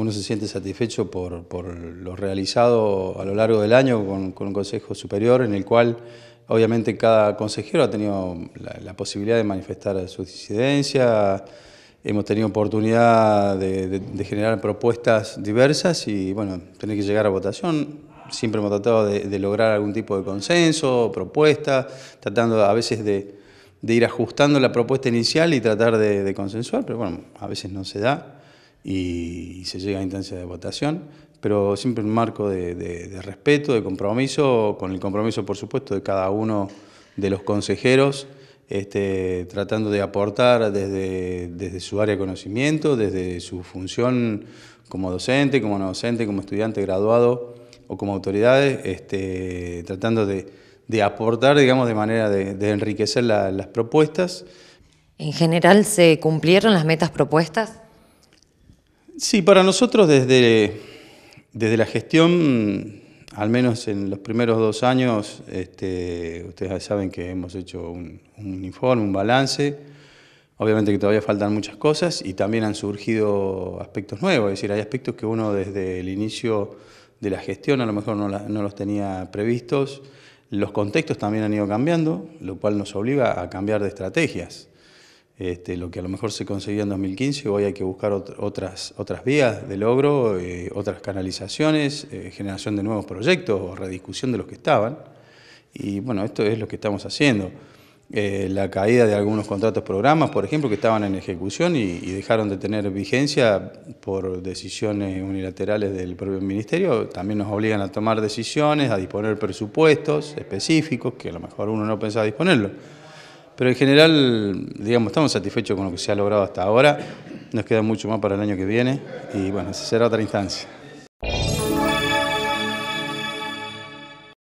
uno se siente satisfecho por, lo realizado a lo largo del año con, un Consejo Superior en el cual obviamente cada consejero ha tenido la, posibilidad de manifestar su disidencia. hemos tenido oportunidad de, generar propuestas diversas y bueno, tener que llegar a votación. Siempre hemos tratado de, de lograr algún tipo de consenso, propuesta, tratando a veces de, ir ajustando la propuesta inicial y tratar de, consensuar, pero bueno, a veces no se da y, se llega a instancia de votación, pero siempre un marco de, respeto, de compromiso, con el compromiso, por supuesto, de cada uno de los consejeros, este, tratando de aportar desde, desde su área de conocimiento, desde su función como docente, como no docente, como estudiante graduado o como autoridades, este, tratando de, aportar, digamos, de manera de, enriquecer las propuestas. ¿En general se cumplieron las metas propuestas? Sí, para nosotros desde, desde la gestión, al menos en los primeros dos años, este, ustedes saben que hemos hecho un, informe, un balance. Obviamente que todavía faltan muchas cosas y también han surgido aspectos nuevos, es decir, hay aspectos que uno desde el inicio de la gestión a lo mejor no los tenía previstos. Los contextos también han ido cambiando, lo cual nos obliga a cambiar de estrategias. Este, lo que a lo mejor se conseguía en 2015, hoy hay que buscar otras, otras vías de logro, eh, otras canalizaciones, eh, generación de nuevos proyectos o rediscusión de los que estaban. Y bueno, esto es lo que estamos haciendo. Eh, la caída de algunos contratos programas, por ejemplo, que estaban en ejecución y, dejaron de tener vigencia por decisiones unilaterales del propio ministerio, también nos obligan a tomar decisiones, a disponer presupuestos específicos, que a lo mejor uno no pensaba disponerlos. Pero en general, digamos, estamos satisfechos con lo que se ha logrado hasta ahora. Nos queda mucho más para el año que viene y bueno, esa será otra instancia.